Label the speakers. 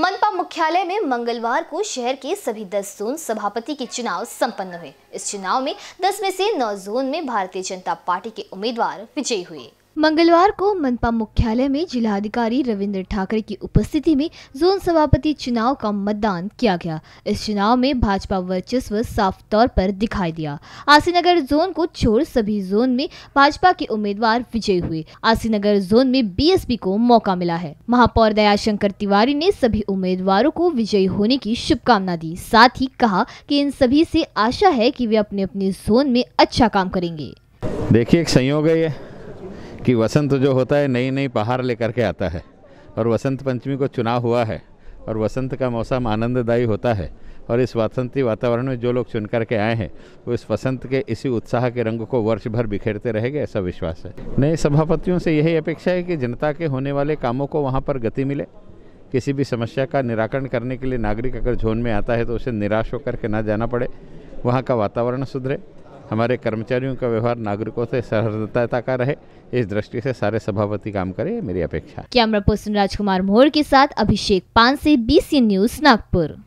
Speaker 1: मनपा मुख्यालय में मंगलवार को शहर के सभी दस जोन सभापति के चुनाव संपन्न हुए इस चुनाव में दस में से नौ जोन में भारतीय जनता पार्टी के उम्मीदवार विजयी हुए मंगलवार को मनपा मुख्यालय में जिलाधिकारी रविंद्र ठाकरे की उपस्थिति में जोन सभापति चुनाव का मतदान किया गया इस चुनाव में भाजपा वर्चस्व साफ तौर पर दिखाई दिया आसीनगर जोन को छोड़ सभी जोन में भाजपा के उम्मीदवार विजयी हुए आसीनगर जोन में बीएसपी को मौका मिला है महापौर दयाशंकर तिवारी ने सभी उम्मीदवारों को विजयी होने की शुभकामना दी साथ ही कहा की इन सभी से आशा है की वे अपने अपने जोन में अच्छा काम करेंगे
Speaker 2: देखिए एक संयोग है कि वसंत जो होता है नई नई पहाड़ लेकर के आता है और वसंत पंचमी को चुनाव हुआ है और वसंत का मौसम आनंददायी होता है और इस वसंती वातावरण में जो लोग चुन करके आए हैं वो इस वसंत के इसी उत्साह के रंग को वर्ष भर बिखेरते रहेंगे ऐसा विश्वास है नए सभापतियों से यही अपेक्षा है कि जनता के होने वाले कामों को वहाँ पर गति मिले किसी भी समस्या का निराकरण करने के लिए नागरिक अगर झोन में आता है तो उसे निराश होकर के ना जाना पड़े वहाँ का वातावरण सुधरे हमारे कर्मचारियों का व्यवहार नागरिकों से सहजता का रहे इस दृष्टि से सारे सभापति काम करें मेरी
Speaker 1: अपेक्षा कैमरा पर्सन राजकुमार मोहर के साथ अभिषेक पान से बीसी न्यूज नागपुर